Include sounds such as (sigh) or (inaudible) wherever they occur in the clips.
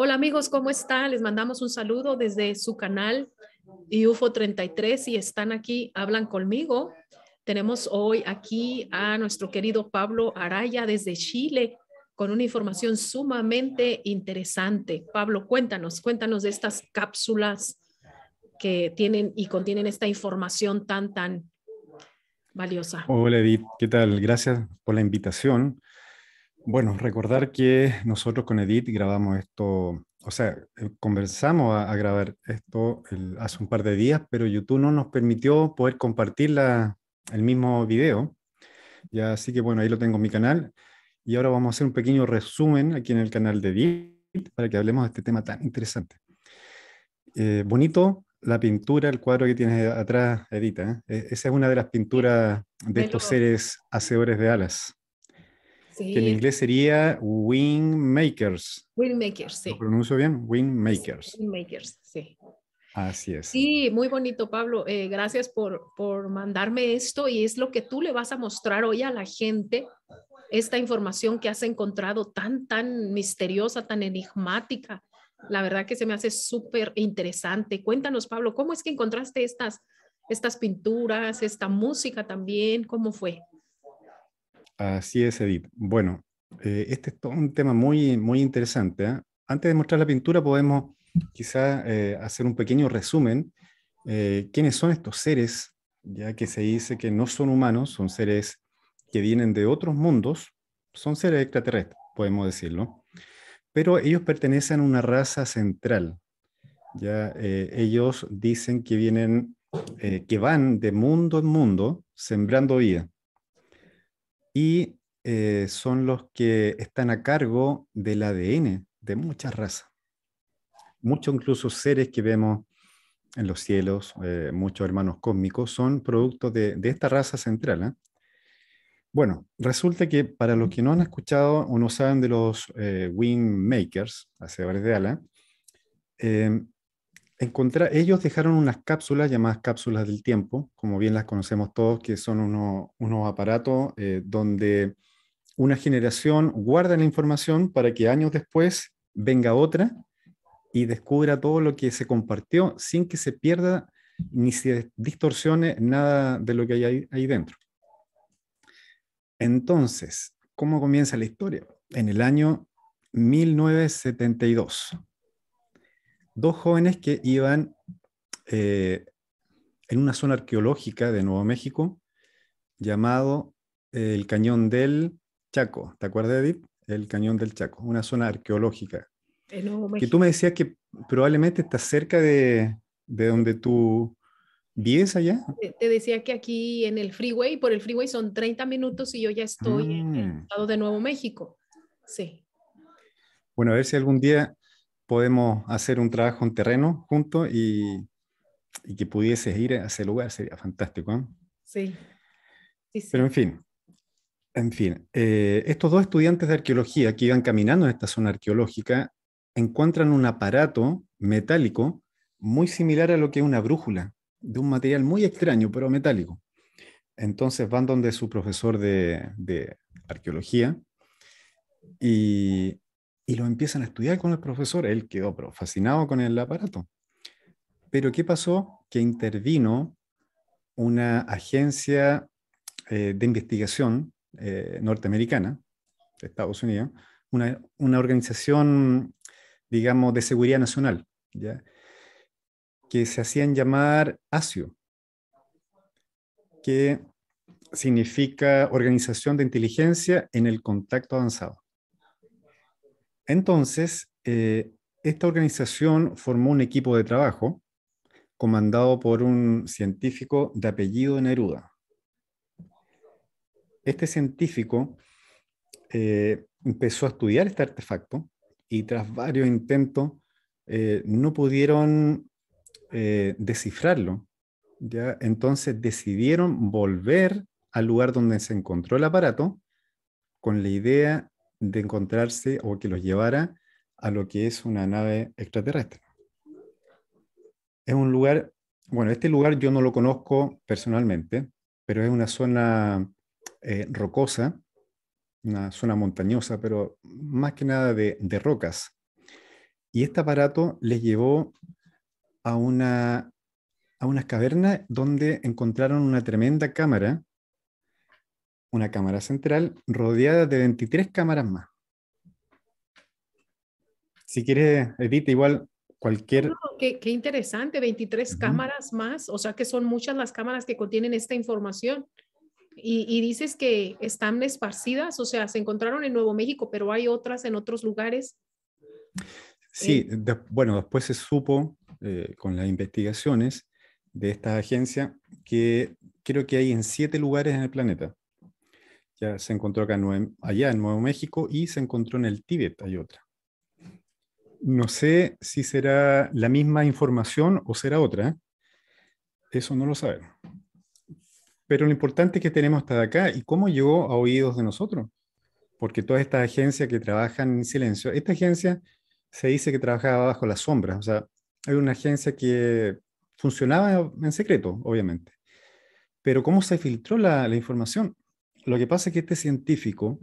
Hola amigos, ¿cómo están? Les mandamos un saludo desde su canal UFO 33 y están aquí, hablan conmigo. Tenemos hoy aquí a nuestro querido Pablo Araya desde Chile con una información sumamente interesante. Pablo, cuéntanos, cuéntanos de estas cápsulas que tienen y contienen esta información tan, tan valiosa. Hola Edith, ¿qué tal? Gracias por la invitación. Bueno, recordar que nosotros con Edith grabamos esto, o sea, eh, conversamos a, grabar esto hace un par de días, pero YouTube no nos permitió poder compartir el mismo video. Ya, así que bueno, ahí lo tengo en mi canal. Y ahora vamos a hacer un pequeño resumen aquí en el canal de Edith para que hablemos de este tema tan interesante. Eh, bonito la pintura, el cuadro que tienes atrás, Edith. ¿eh? E, esa es una de las pinturas de estos seres hacedores de alas. Que en inglés sería Wing Makers, sí. ¿Lo pronuncio bien? Wing Makers, sí. Así es. Sí, muy bonito, Pablo. Eh, gracias por, por mandarme esto y es lo que tú le vas a mostrar hoy a la gente, esta información que has encontrado tan, tan misteriosa, tan enigmática. La verdad que se me hace súper interesante. Cuéntanos, Pablo, ¿cómo es que encontraste estas, estas pinturas, esta música también? ¿Cómo fue? Así es, Edith. Bueno, eh, este es un tema muy, muy interesante. ¿ah? Antes de mostrar la pintura, podemos quizá eh, hacer un pequeño resumen. Eh, ¿Quiénes son estos seres? Ya que se dice que no son humanos, son seres que vienen de otros mundos, son seres extraterrestres, podemos decirlo. Pero ellos pertenecen a una raza central. Ya ellos dicen que vienen, que van de mundo en mundo sembrando vida y eh, son los que están a cargo del ADN de muchas razas. Muchos incluso seres que vemos en los cielos, eh, muchos hermanos cósmicos, son productos de, esta raza central. ¿eh? Bueno, resulta que para los que no han escuchado o no saben de los eh, hace Makers, hacedores de ala, ellos dejaron unas cápsulas llamadas cápsulas del tiempo, como bien las conocemos todos, que son unos aparatos eh, donde una generación guarda la información para que años después venga otra y descubra todo lo que se compartió sin que se pierda ni se distorsione nada de lo que hay ahí dentro. Entonces, ¿cómo comienza la historia? En el año 1972 dos jóvenes que iban eh, en una zona arqueológica de Nuevo México llamado eh, el Cañón del Chaco. ¿Te acuerdas, Edith? El Cañón del Chaco, una zona arqueológica. En Nuevo México. Que tú me decías que probablemente está cerca de, donde tú vives allá. Te decía que aquí en el freeway, por el freeway son 30 minutos y yo ya estoy en el mm. estado de Nuevo México. Sí. Bueno, a ver si algún día podemos hacer un trabajo en terreno juntos y, y que pudieses ir a ese lugar, sería fantástico. ¿eh? Sí. Sí, Pero en fin, en fin, eh, estos dos estudiantes de arqueología que iban caminando en esta zona arqueológica encuentran un aparato metálico muy similar a lo que es una brújula, de un material muy extraño, pero metálico. Entonces van donde su profesor de, de arqueología y y lo empiezan a estudiar con el profesor. Él quedó fascinado con el aparato. Pero ¿qué pasó? Que intervino una agencia eh, de investigación eh, norteamericana, de Estados Unidos, una, organización, digamos, de seguridad nacional, que se hacían llamar ASIO, que significa Organización de Inteligencia en el Contacto Avanzado. Entonces, eh, esta organización formó un equipo de trabajo comandado por un científico de apellido Neruda. Este científico eh, empezó a estudiar este artefacto y tras varios intentos eh, no pudieron descifrarlo. ¿ya? Entonces decidieron volver al lugar donde se encontró el aparato con la idea de encontrarse o que los llevara a lo que es una nave extraterrestre. Es un lugar, bueno, este lugar yo no lo conozco personalmente, pero es una zona eh, rocosa, una zona montañosa, pero más que nada de, rocas. Y este aparato les llevó a, una, a unas cavernas donde encontraron una tremenda cámara una cámara central rodeada de 23 cámaras más. Si quieres, Edith, igual cualquier... qué, interesante, 23 cámaras más, o sea que son muchas las cámaras que contienen esta información. Y, dices que están esparcidas, o sea, se encontraron en Nuevo México, pero hay otras en otros lugares. Sí, eh, bueno, después se supo eh, con las investigaciones de esta agencia que creo que hay en siete lugares en el planeta. Ya se encontró acá allá en Nuevo México y se encontró en el Tíbet, hay otra. No sé si será la misma información o será otra. Eso no lo sabemos. Pero lo importante es que tenemos hasta acá y cómo llegó a oídos de nosotros. Porque todas estas agencias que trabajan en silencio, esta agencia se dice que trabajaba bajo las sombras. O sea, hay una agencia que funcionaba en secreto, obviamente. Pero ¿cómo se filtró la, la información? Lo que pasa es que este científico,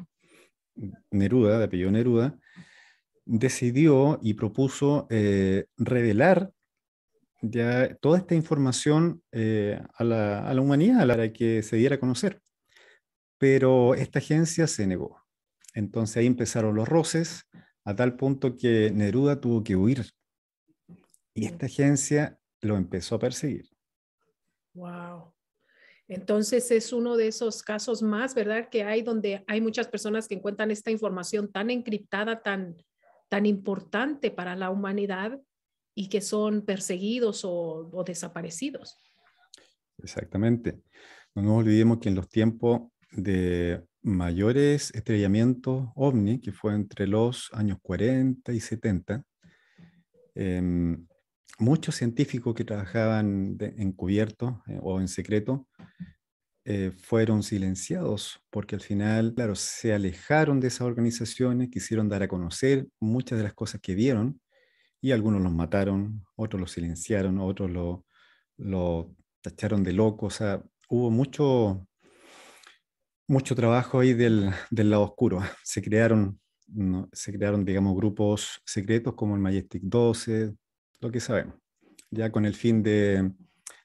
Neruda, de apellido Neruda, decidió y propuso eh, revelar ya toda esta información eh, a, la, a, la, humanidad, a la que se diera a conocer. Pero esta agencia se negó. Entonces ahí empezaron los roces, a tal punto que Neruda tuvo que huir. Y esta agencia lo empezó a perseguir. Wow. Entonces es uno de esos casos más, ¿verdad? Que hay donde hay muchas personas que encuentran esta información tan encriptada, tan, tan importante para la humanidad y que son perseguidos o, desaparecidos. Exactamente. No nos olvidemos que en los tiempos de mayores estrellamientos ovni, que fue entre los años 40 y 70, muchos científicos que trabajaban encubierto eh, o en secreto eh, fueron silenciados porque al final, claro, se alejaron de esas organizaciones, quisieron dar a conocer muchas de las cosas que vieron y algunos los mataron, otros los silenciaron, otros lo, tacharon de loco. O sea, hubo mucho, mucho trabajo ahí del, lado oscuro. (laughs) Se crearon, se crearon, digamos, grupos secretos como el Majestic 12, que sabemos, ya con el fin de,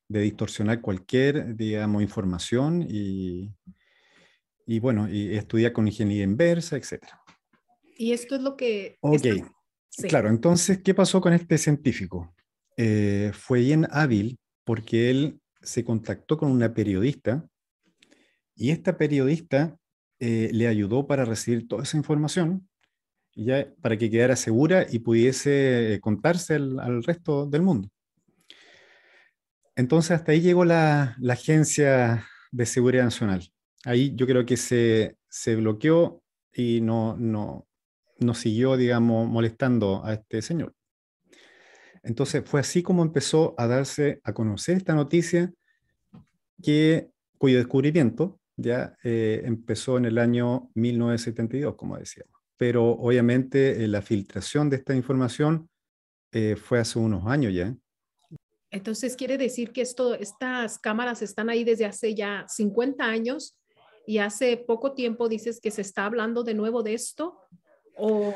distorsionar cualquier, digamos, información y, y bueno, y estudiar con ingeniería inversa, etcétera Y esto es lo que... Ok, claro, entonces, ¿qué pasó con este científico? Eh, fue bien hábil porque él se contactó con una periodista y esta periodista eh, le ayudó para recibir toda esa información para que quedara segura y pudiese eh, contarse al resto del mundo. Entonces hasta ahí llegó la, Agencia de Seguridad Nacional. Ahí yo creo que se, bloqueó y no, no, siguió, digamos, molestando a este señor. Entonces fue así como empezó a darse a conocer esta noticia que, cuyo descubrimiento ya eh, empezó en el año 1972, como decía pero obviamente eh, la filtración de esta información eh, fue hace unos años ya. Entonces, quiere decir que estas cámaras están ahí desde hace ya 50 años y hace poco tiempo dices que se está hablando de nuevo de esto o,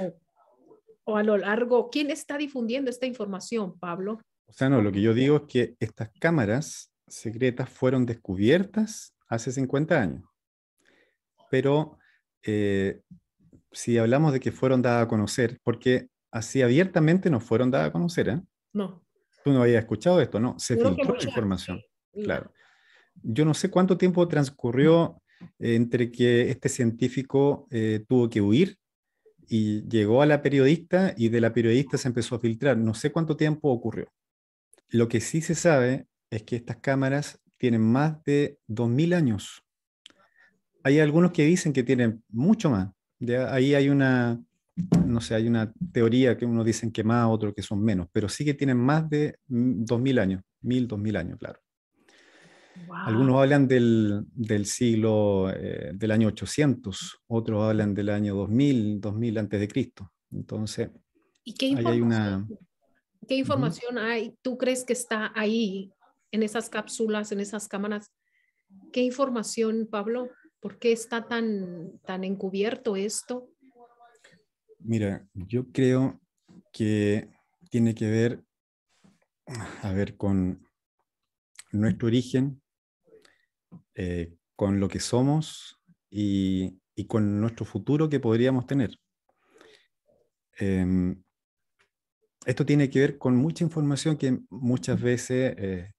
a lo largo, ¿quién está difundiendo esta información, Pablo? O sea, no, lo que yo digo es que estas cámaras secretas fueron descubiertas hace 50 años, pero eh, si hablamos de que fueron dadas a conocer, porque así abiertamente no fueron dadas a conocer, ¿eh? No. Tú no habías escuchado esto, no, se filtró información, claro. Yo no sé cuánto tiempo transcurrió entre que este científico eh, tuvo que huir y llegó a la periodista y de la periodista se empezó a filtrar. No sé cuánto tiempo ocurrió. Lo que sí se sabe es que estas cámaras tienen más de 2.000 años. Hay algunos que dicen que tienen mucho más, Ahí hay una, no sé, hay una teoría que unos dicen que más, otros que son menos, pero sí que tienen más de 2.000 años, 1.000, 2.000 años, claro. Algunos hablan del, del siglo, eh, del año 800, otros hablan del año 2000, 2000 antes de Cristo. Entonces, ¿Y qué información, hay una... ¿qué información hay? ¿Tú crees que está ahí, en esas cápsulas, en esas cámaras? ¿Qué información, Pablo? ¿Por qué está tan, tan encubierto esto? Mira, yo creo que tiene que ver, a ver, con nuestro origen, eh, con lo que somos y, con nuestro futuro que podríamos tener. Em, esto tiene que ver con mucha información que muchas veces eh,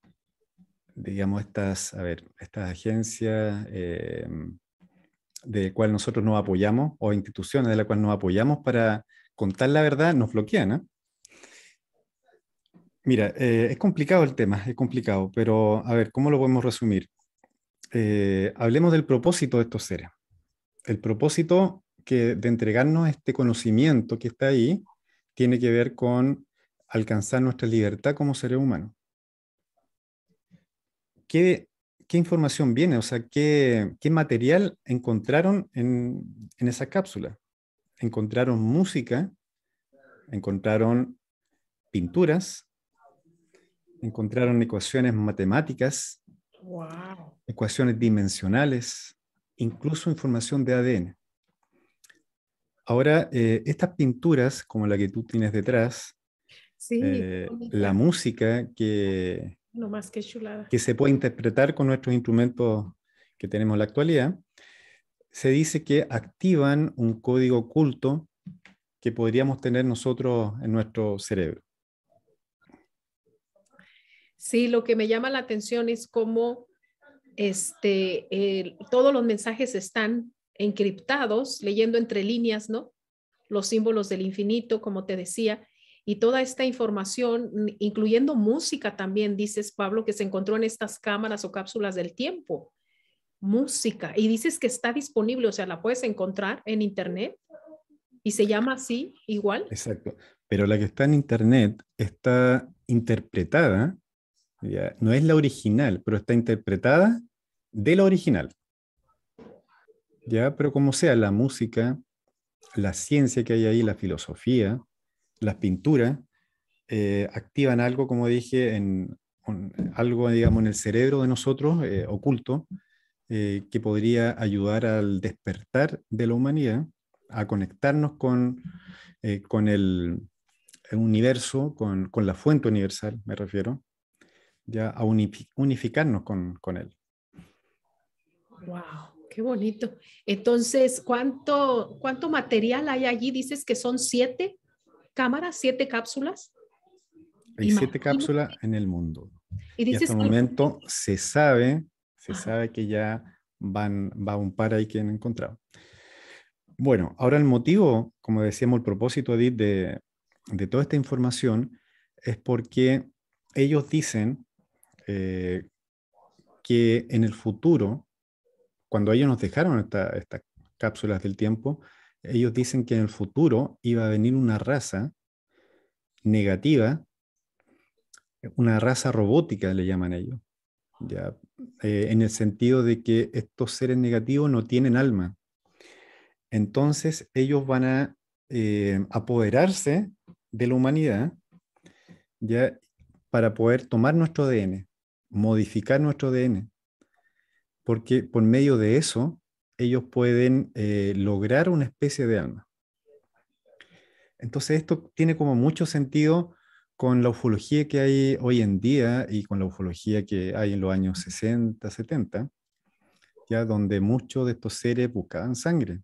digamos, estas, a ver, estas agencias de em, de cual nosotros nos apoyamos o instituciones de las cuales nos apoyamos para contar la verdad nos bloquean. ¿ah? Mira, eh, es complicado el tema, es complicado, pero a ver, ¿cómo lo podemos resumir? Eh, hablemos del propósito de estos seres. El propósito que de entregarnos este conocimiento que está ahí tiene que ver con alcanzar nuestra libertad como seres humanos qué, información viene, o sea, qué, material encontraron en, esa cápsula. Encontraron música, encontraron pinturas, encontraron ecuaciones matemáticas, ecuaciones dimensionales, incluso información de ADN. Ahora, eh, estas pinturas, como la que tú tienes detrás, eh, la música que, más que chulada. Que se puede interpretar con nuestros instrumentos que tenemos en la actualidad. Se dice que activan un código oculto que podríamos tener nosotros en nuestro cerebro. Sí, lo que me llama la atención es cómo este, todos los mensajes están encriptados, leyendo entre líneas, ¿no? Los símbolos del infinito, como te decía, y toda esta información, incluyendo música también, dices Pablo, que se encontró en estas cámaras o cápsulas del tiempo. Música. Y dices que está disponible, o sea, la puedes encontrar en Internet. Y se llama así, igual. Exacto. Pero la que está en Internet está interpretada, ya, no es la original, pero está interpretada de la original. Ya, pero como sea, la música, la ciencia que hay ahí, la filosofía, las pinturas eh, activan algo, como dije, en, algo, digamos, en el cerebro de nosotros, eh, oculto, eh, que podría ayudar al despertar de la humanidad, a conectarnos con, con el, universo, con, la fuente universal, me refiero, ya a unificarnos con, con él. ¡Wow! Qué bonito. Entonces, ¿cuánto, ¿cuánto material hay allí? Dices que son siete cámaras, siete cápsulas. Hay siete cápsulas en el mundo. Y, dices, hasta momento se sabe, se sabe que ya van, va un par ahí que han encontrado. Bueno, ahora el motivo, como decíamos, el propósito, Edith, de, de toda esta información es porque ellos dicen eh, que en el futuro, cuando ellos nos dejaron estas cápsulas del tiempo, ellos dicen que en el futuro iba a venir una raza negativa, una raza robótica le llaman ellos, ya, eh, en el sentido de que estos seres negativos no tienen alma. Entonces ellos van a eh, apoderarse de la humanidad ya para poder tomar nuestro ADN, modificar nuestro ADN, porque por medio de eso ellos pueden eh, lograr una especie de alma. Entonces esto tiene como mucho sentido con la ufología que hay hoy en día y con la ufología que hay en los años 60, 70, ya donde muchos de estos seres buscaban sangre.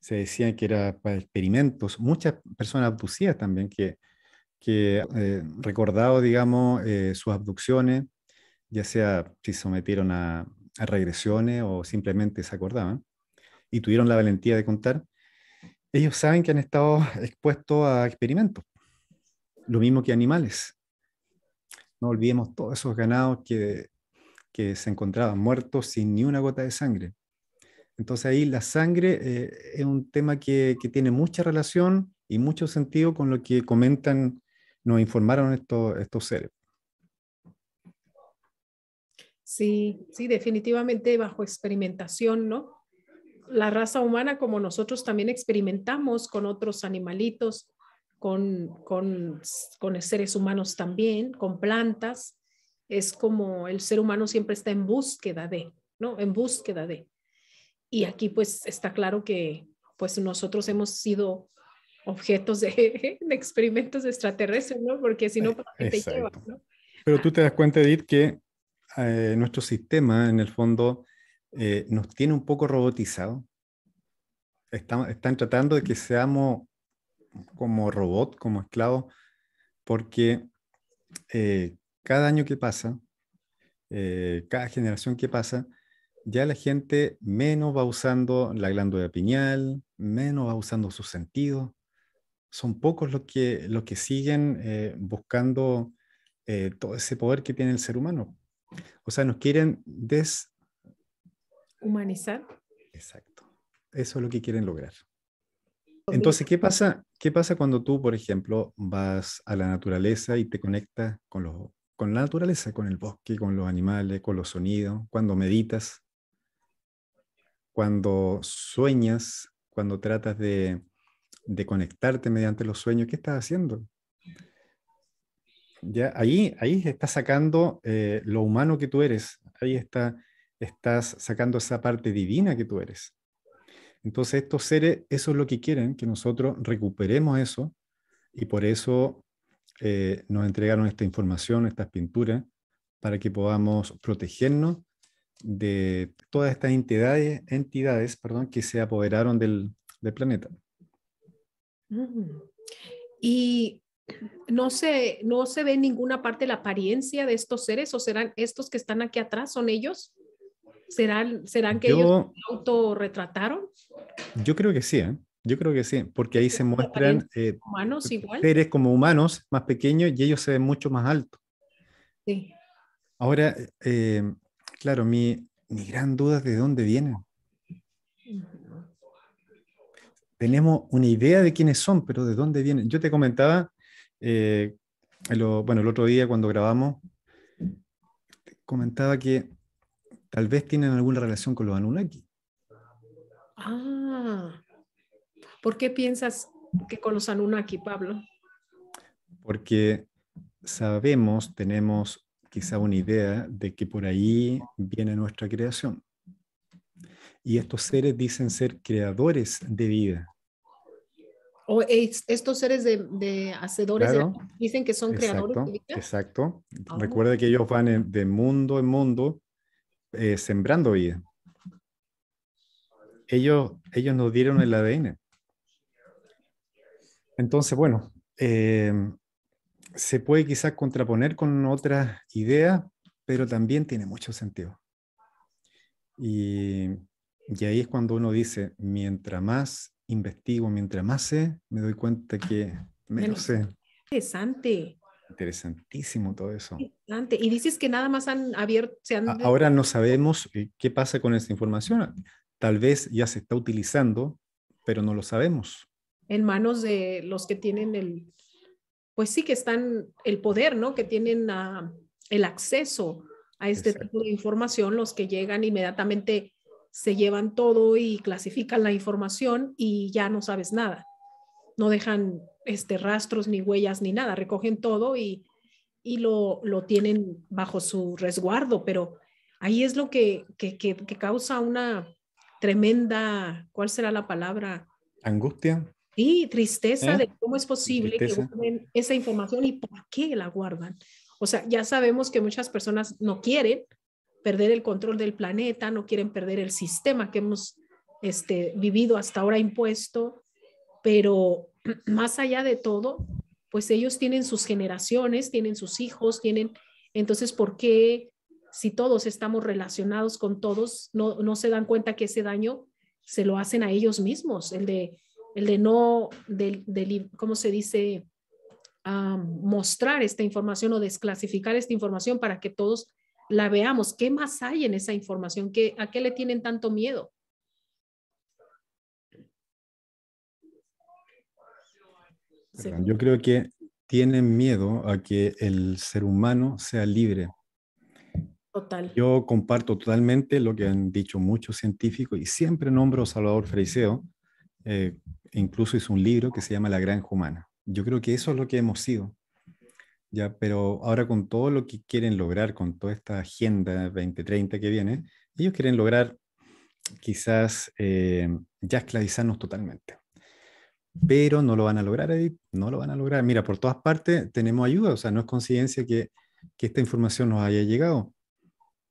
Se decía que era para experimentos. Muchas personas abducidas también que, que eh, recordado, digamos, eh, sus abducciones, ya sea si sometieron a regresiones o simplemente se acordaban y tuvieron la valentía de contar, ellos saben que han estado (laughs) expuestos a experimentos, lo mismo que animales. No olvidemos todos esos ganados que, que se encontraban muertos sin ni una gota de sangre. Entonces ahí la sangre eh, es un tema que, que, tiene mucha relación y mucho sentido con lo que comentan, nos informaron estos, estos seres. Sí, sí, definitivamente bajo experimentación, ¿no? La raza humana, como nosotros también experimentamos con otros animalitos, con, con, con seres humanos también, con plantas, es como el ser humano siempre está en búsqueda de, ¿no? En búsqueda de. Y aquí pues está claro que pues nosotros hemos sido objetos de, (laughs) experimentos extraterrestres, ¿no? Porque si no, qué te Pero tú te das cuenta, Edith, que eh, nuestro sistema, en el fondo, eh, nos tiene un poco robotizado. Están, tratando de que seamos como robot, como esclavos, porque eh, cada año que pasa, cada generación que pasa, ya la gente menos va usando la glándula pineal, menos va usando sus sentidos. Son pocos los que, los que siguen buscando todo ese poder que tiene el ser humano. O sea, nos quieren deshumanizar. Exacto. Eso es lo que quieren lograr. Entonces, ¿qué pasa, ¿qué pasa cuando tú, por ejemplo, vas a la naturaleza y te conectas con, lo, con la naturaleza, con el bosque, con los animales, con los sonidos, cuando meditas, cuando sueñas, cuando tratas de, de conectarte mediante los sueños, ¿qué estás haciendo? ¿ya? Ahí, ahí estás sacando eh, lo humano que tú eres, ahí está, estás sacando esa parte divina que tú eres. Entonces estos seres, eso es lo que quieren, que nosotros recuperemos eso y por eso eh, nos entregaron esta información, estas pinturas, para que podamos protegernos de todas estas entidades, entidades perdón, que se apoderaron del, planeta. Mm. Y no se, no se ve en ninguna parte la apariencia de estos seres o serán estos que están aquí atrás, son ellos? ¿Serán, serán que ellos autorretrataron? Yo creo que sí, ¿eh? yo creo que sí, porque ahí se muestran eh, eh, seres como humanos más pequeños y ellos se ven mucho más altos. Ahora, claro, mi, mi gran duda es de dónde vienen. Tenemos una idea de quiénes son, pero de dónde vienen. Yo te comentaba eh, bueno, el otro día cuando grabamos, comentaba que tal vez tienen alguna relación con los Anunnaki. Ah, ¿por qué piensas que con los Anunnaki, Pablo? Porque sabemos, tenemos quizá una idea de que por ahí viene nuestra creación. Y estos seres dicen ser creadores de vida estos seres de, hacedores dicen que son creadores. Exacto. Ah. Recuerda que ellos van de mundo en mundo eh, sembrando vida. Ellos, ellos nos dieron el ADN. Entonces, bueno, eh, se puede quizás contraponer con otra idea, pero también tiene mucho sentido. Y, y ahí es cuando uno dice, mientras más investigo, mientras más sé, me doy cuenta ah, que menos sé. Interesante. Interesantísimo todo eso. Interesante. Y dices que nada más han abierto... Se han... Ahora no sabemos eh, qué pasa con esta información. Tal vez ya se está utilizando, pero no lo sabemos. En manos de los que tienen el, pues sí que están el poder, ¿no? Que tienen ah, el acceso a este tipo de información, los que llegan inmediatamente se llevan todo y clasifican la información y ya no sabes nada. No dejan este, rastros ni huellas ni nada, recogen todo y, lo, lo, tienen bajo su resguardo, pero ahí es lo que, causa una tremenda, ¿cuál será la palabra? Angustia. Sí, tristeza ¿Eh? de cómo es posible que guarden esa información y por qué la guardan. O sea, ya sabemos que muchas personas no quieren, perder el control del planeta, no quieren perder el sistema que hemos este, vivido hasta ahora impuesto, pero (clears throat) más allá de todo, pues ellos tienen sus generaciones, tienen sus hijos, tienen, entonces, ¿por qué si todos estamos relacionados con todos, no, se dan cuenta que ese daño se lo hacen a ellos mismos, el de, el de no, del, ¿cómo se dice? Ah, mostrar esta información o desclasificar esta información para que todos la veamos. ¿Qué más hay en esa información? ¿A qué le tienen tanto miedo? yo creo que tienen miedo a que el ser humano sea libre. Total. Yo comparto totalmente lo que han dicho muchos científicos y siempre nombro a Salvador Freiseo. Eh, incluso hizo un libro que se llama La Granja Humana. Yo creo que eso es lo que hemos sido. Ya, pero ahora con todo lo que quieren lograr, con toda esta agenda 2030 que viene, ellos quieren lograr quizás eh, ya esclavizarnos totalmente. Pero no lo van a lograr, Edith, no lo van a lograr. Mira, por todas partes tenemos ayuda, o sea, no es coincidencia que, que esta información nos haya llegado,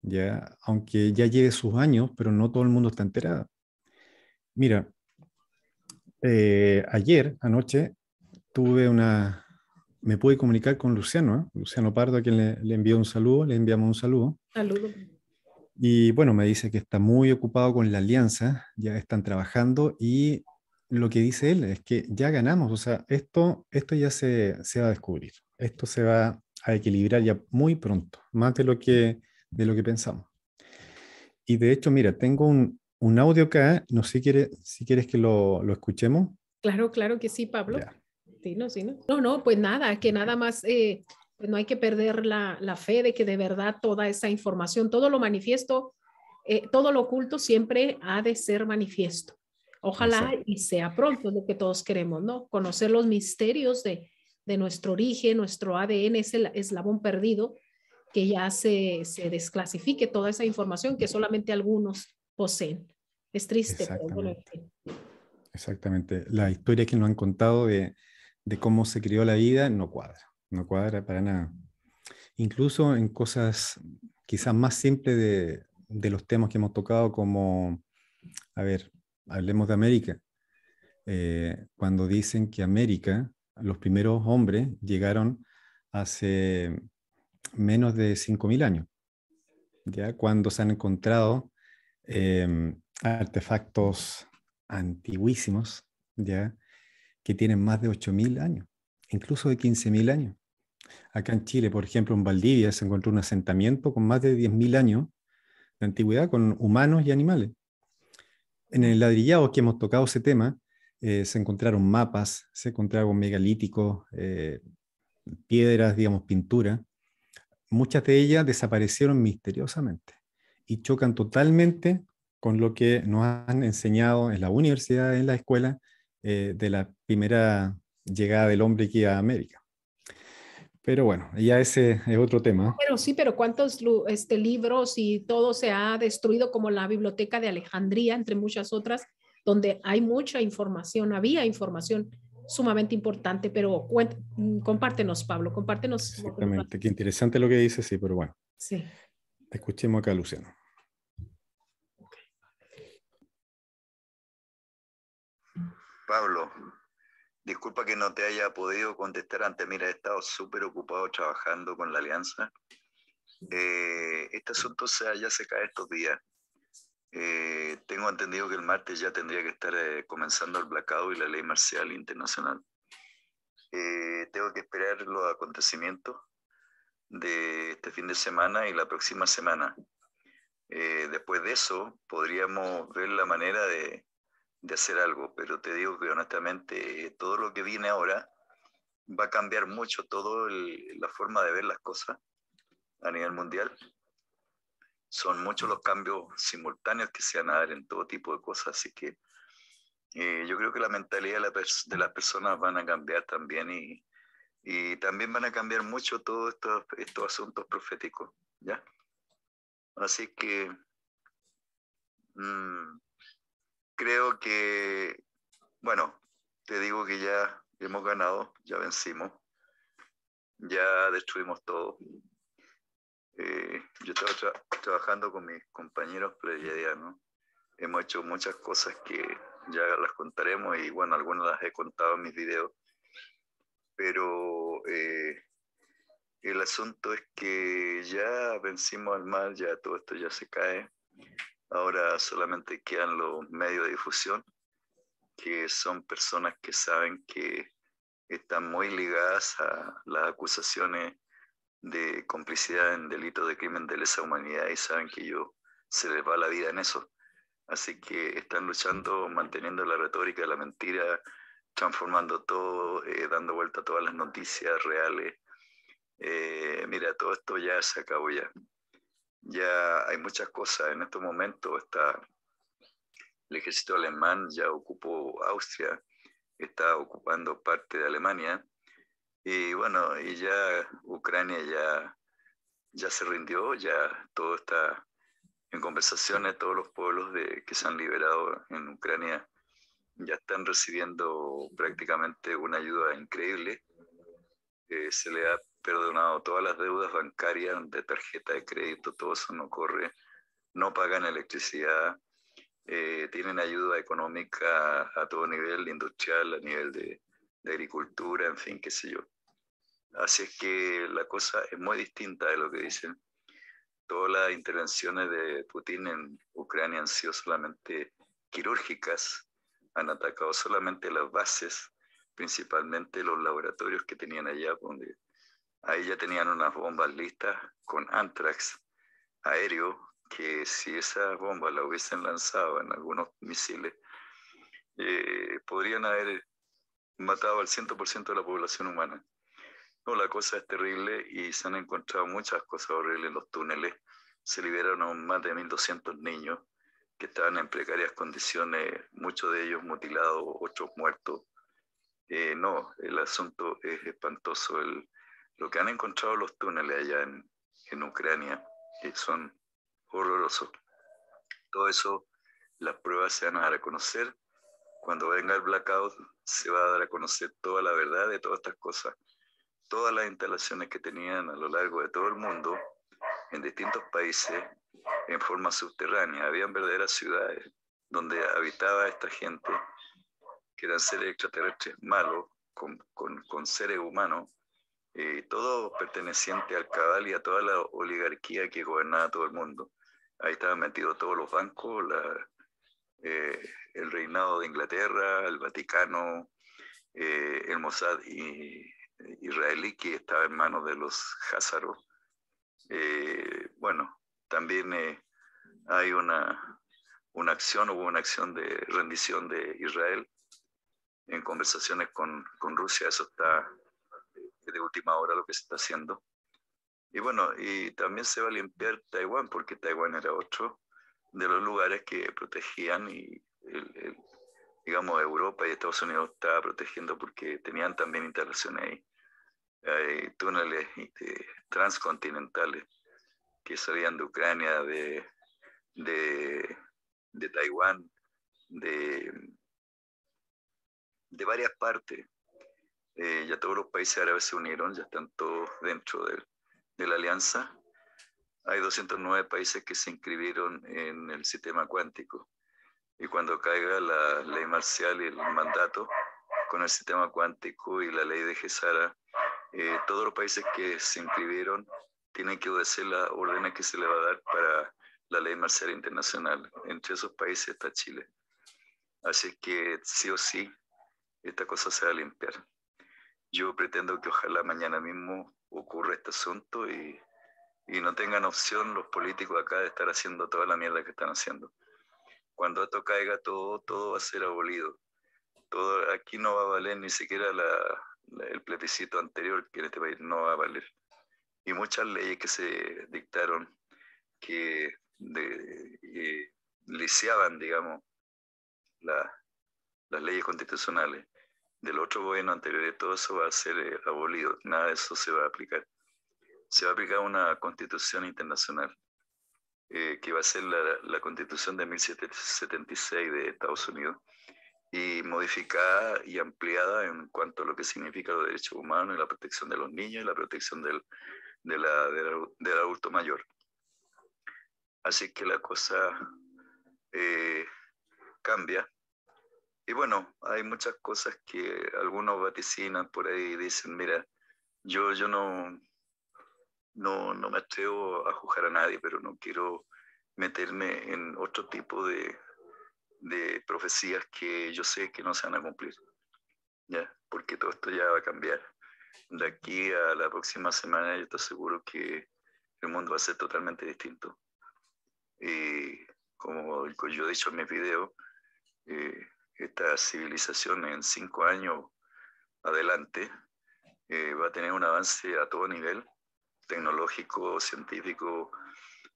ya, aunque ya lleve sus años, pero no todo el mundo está enterado. Mira, eh, ayer, anoche, tuve una, me pude comunicar con Luciano, ¿eh? Luciano Pardo, a quien le, envió un saludo, le enviamos un saludo. Saludo. Y bueno, me dice que está muy ocupado con la alianza, ya están trabajando y lo que dice él es que ya ganamos, o sea, esto, esto ya se, se va a descubrir, esto se va a equilibrar ya muy pronto, más de lo que, de lo que pensamos. Y de hecho, mira, tengo un, un audio acá, no sé si, quiere, si quieres que lo, lo escuchemos. Claro, claro que sí, Pablo no, no. pues nada, que nada más, eh, pues no hay que perder la, fe de que de verdad toda esa información, todo lo manifiesto, eh, todo lo oculto siempre ha de ser manifiesto. Ojalá y sea pronto lo que todos queremos, ¿no? Conocer los misterios de, nuestro origen, nuestro ADN, es el eslabón perdido, que ya se, desclasifique toda esa información que solamente algunos poseen. Es triste. Exactamente. La historia que nos han contado de de cómo se crió la vida no cuadra, no cuadra para nada. Incluso en cosas quizás más simples de, los temas que hemos tocado, como, a ver, hablemos de América. Eh, cuando dicen que América, los primeros hombres llegaron hace menos de 5.000 años, ya cuando se han encontrado eh, artefactos antiguísimos, ya que tienen más de 8.000 años, incluso de 15.000 años. Acá en Chile, por ejemplo, en Valdivia se encontró un asentamiento con más de 10.000 años de antigüedad con humanos y animales. En el ladrillado que hemos tocado ese tema, eh, se encontraron mapas, se encontraron megalíticos, eh, piedras, digamos, pinturas. Muchas de ellas desaparecieron misteriosamente y chocan totalmente con lo que nos han enseñado en la universidad, en la escuela, eh, de la primera llegada del hombre aquí a América. Pero bueno, ya ese es otro tema. Pero sí, pero cuántos este, libros y todo se ha destruido, como la biblioteca de Alejandría, entre muchas otras, donde hay mucha información, había información sumamente importante, pero compártenos, Pablo, compártenos. Exactamente, qué interesante lo que dice sí, pero bueno. Sí. Escuchemos acá, Luciano. Pablo, disculpa que no te haya podido contestar antes. Mira, he estado súper ocupado trabajando con la alianza. Eh, este asunto se, ya se cae estos días. Eh, tengo entendido que el martes ya tendría que estar eh, comenzando el blacado y la ley marcial internacional. tengo que esperar los acontecimientos de este fin de semana y la próxima semana. después de eso, podríamos ver la manera de, de hacer algo, pero te digo que honestamente todo lo que viene ahora va a cambiar mucho toda la forma de ver las cosas a nivel mundial. Son muchos los cambios simultáneos que se van a dar en todo tipo de cosas, así que eh, yo creo que la mentalidad de, las personas van a cambiar también y, también van a cambiar mucho todos estos, estos asuntos proféticos, ¿ya? Así que... Mmm, creo que, bueno, te digo que ya hemos ganado, ya vencimos, ya destruimos todo. Eh, yo estaba trabajando con mis compañeros ¿no? Hemos hecho muchas cosas que ya las contaremos y bueno, algunas las he contado en mis videos. Pero eh, el asunto es que ya vencimos al mal, ya todo esto ya se cae. Ahora solamente quedan los medios de difusión, que son personas que saben que están muy ligadas a las acusaciones de complicidad en delitos de crimen de lesa humanidad y saben que yo se les va la vida en eso. Así que están luchando, manteniendo la retórica, de la mentira, transformando todo, eh, dando vuelta a todas las noticias reales. Eh, mira, todo esto ya se acabó ya ya hay muchas cosas. En estos momentos está el ejército alemán ya ocupó Austria, está ocupando parte de Alemania. Y bueno, y ya Ucrania ya, ya se rindió, ya todo está en conversaciones, todos los pueblos de, que se han liberado en Ucrania ya están recibiendo prácticamente una ayuda increíble. Eh, se le ha perdonado todas las deudas bancarias de tarjeta de crédito, todo eso no corre, no pagan electricidad, eh, tienen ayuda económica a, todo nivel, industrial, a nivel de, de, agricultura, en fin, qué sé yo. Así es que la cosa es muy distinta de lo que dicen. Todas las intervenciones de Putin en Ucrania han sido solamente quirúrgicas, han atacado solamente las bases, principalmente los laboratorios que tenían allá, donde Ahí ya tenían unas bombas listas con antrax aéreo, que si esas bombas la hubiesen lanzado en algunos misiles, eh, podrían haber matado al 100% de la población humana. No, la cosa es terrible y se han encontrado muchas cosas horribles en los túneles. Se liberaron más de 1.200 niños que estaban en precarias condiciones, muchos de ellos mutilados, otros muertos. Eh, no, el asunto es espantoso. El, lo que han encontrado los túneles allá en, Ucrania que eh, son horrorosos. Todo eso, las pruebas se van a dar a conocer. Cuando venga el blackout, se va a dar a conocer toda la verdad de todas estas cosas. Todas las instalaciones que tenían a lo largo de todo el mundo, en distintos países, en forma subterránea. Habían verdaderas ciudades donde habitaba esta gente, que eran seres extraterrestres malos, con, con seres humanos, eh, todo perteneciente al cabal y a toda la oligarquía que gobernaba todo el mundo. Ahí estaban metidos todos los bancos, eh, el reinado de Inglaterra, el Vaticano, eh, el Mossad y, israelí que estaba en manos de los házaros. bueno, también hay una, una acción, hubo una acción de rendición de Israel en conversaciones con, con Rusia, eso está de última hora lo que se está haciendo. Y bueno, y también se va a limpiar Taiwán, porque Taiwán era otro de los lugares que protegían y, digamos, Europa y Estados Unidos estaba protegiendo porque tenían también instalaciones ahí. túneles este, transcontinentales que salían de Ucrania, de, de, de Taiwán, de, de varias partes eh, ya todos los países árabes se unieron, ya están todos dentro de, la alianza. Hay 209 países que se inscribieron en el sistema cuántico y cuando caiga la ley marcial y el mandato con el sistema cuántico y la ley de Gesara, eh, todos los países que se inscribieron tienen que obedecer las órdenes que se le va a dar para la ley marcial internacional. Entre esos países está Chile. Así que sí o sí, esta cosa se va a limpiar yo pretendo que ojalá mañana mismo ocurra este asunto y, no tengan opción los políticos acá de estar haciendo toda la mierda que están haciendo. Cuando esto caiga todo, todo va a ser abolido. Todo, aquí no va a valer ni siquiera el plebiscito anterior que en este país no va a valer. Y muchas leyes que se dictaron que de, digamos, las leyes constitucionales el otro gobierno anterior de todo eso va a ser eh, abolido. Nada de eso se va a aplicar. Se va a aplicar una constitución internacional eh, que va a ser la, constitución de 1776 de Estados Unidos y modificada y ampliada en cuanto a lo que significa los derechos humanos y la protección de los niños y la protección del, de del adulto mayor. Así que la cosa eh, cambia y bueno, hay muchas cosas que algunos vaticinan por ahí y dicen, mira, yo, yo no, no, no me atrevo a juzgar a nadie, pero no quiero meterme en otro tipo de, de profecías que yo sé que no se van a cumplir. ¿ya? Porque todo esto ya va a cambiar. De aquí a la próxima semana yo estoy seguro que el mundo va a ser totalmente distinto. Y como yo he dicho en mis videos, eh, esta civilización en cinco años adelante eh, va a tener un avance a todo nivel, tecnológico, científico,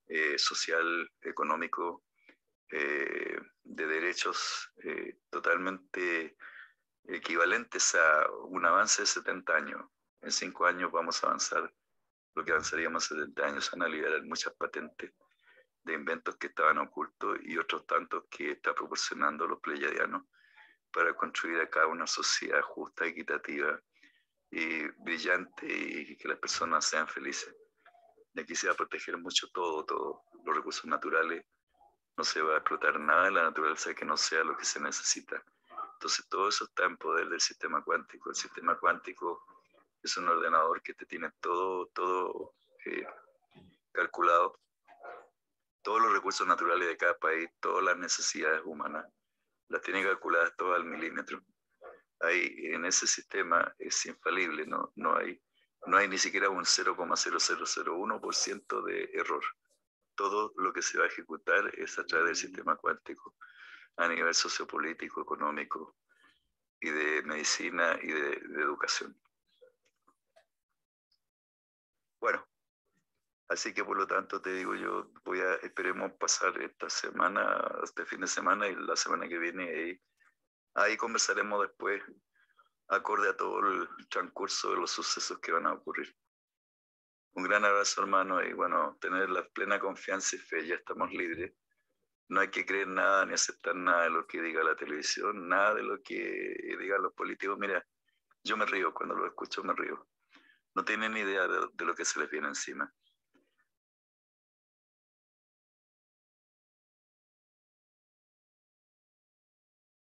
eh, social, económico, eh, de derechos totalmente equivalentes a un avance de 70 años. En cinco años vamos a avanzar lo que avanzaríamos 70 años, van a liberar muchas patentes de inventos que estaban ocultos y otros tantos que está proporcionando los pleyadianos para construir acá una sociedad justa, equitativa y brillante y que las personas sean felices. Y aquí se va a proteger mucho todo, todos los recursos naturales. No se va a explotar nada de la naturaleza que no sea lo que se necesita. Entonces todo eso está en poder del sistema cuántico. El sistema cuántico es un ordenador que te tiene todo, todo eh, calculado todos los recursos naturales de cada país, todas las necesidades humanas, las tiene calculadas todas al milímetro. Ahí, en ese sistema es infalible, no, no, hay, no hay ni siquiera un 0,0001% de error. Todo lo que se va a ejecutar es a través del mm. sistema cuántico, a nivel sociopolítico, económico y de medicina y de educación. Bueno, Así que por lo tanto te digo yo, voy a, esperemos pasar esta semana, este fin de semana y la semana que viene. Ahí, ahí conversaremos después, acorde a todo el transcurso de los sucesos que van a ocurrir. Un gran abrazo hermano y bueno, tener la plena confianza y fe, ya estamos libres no hay que creer nada ni aceptar nada de lo que diga la televisión, nada de lo que digan los políticos. Mira, yo me río, cuando lo escucho me río. No tienen idea de, lo que se les viene encima.